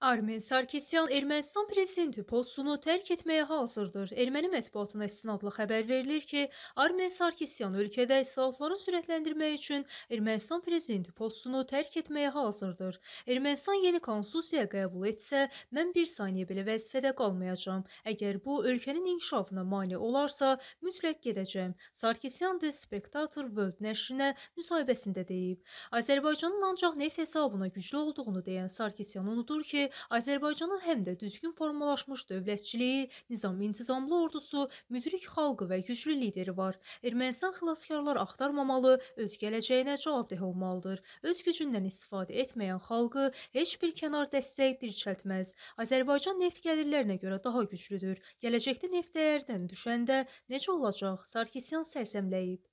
Armen Sarkisyan Ermənistan prezidenti postunu tərk etməyə hazırdır. Erməni mətbuatına istinadla xəbər verilir ki, Armen Sarkisyan ölkədə islahatları sürətləndirmək üçün Ermənistan prezidenti postunu tərk etməyə hazırdır. Ermənistan yeni konstitusiya qəbul etsə, mən bir saniyə belə vəzifədə qalmayacağam. Əgər bu ölkənin inkişafına mane olarsa, mütləq gedəcəm. Sarkisyan The Spectator World nəşrinə müsahibəsində deyib. Azərbaycanın ancaq neft hesabına güclü olduğunu deyən Sarkisyan unudur ki, ki, Azərbaycanın həm də düzgün formalaşmış dövlətçiliyi, nizam-intizamlı ordusu, müdrik xalqı və güclü lideri var. Ermənistan xilaskarlar axtarmamalı, öz gələcəyinə cavabdeh olmalıdır. Öz gücündən istifadə etməyən xalqı heç bir kənar dəstək dirçəltməz. Azərbaycan neft gəlirlərinə görə daha güclüdür. Gələcəkdə neft dəyərdən düşəndə necə olacaq? Sarkisyan sərsəmləyib.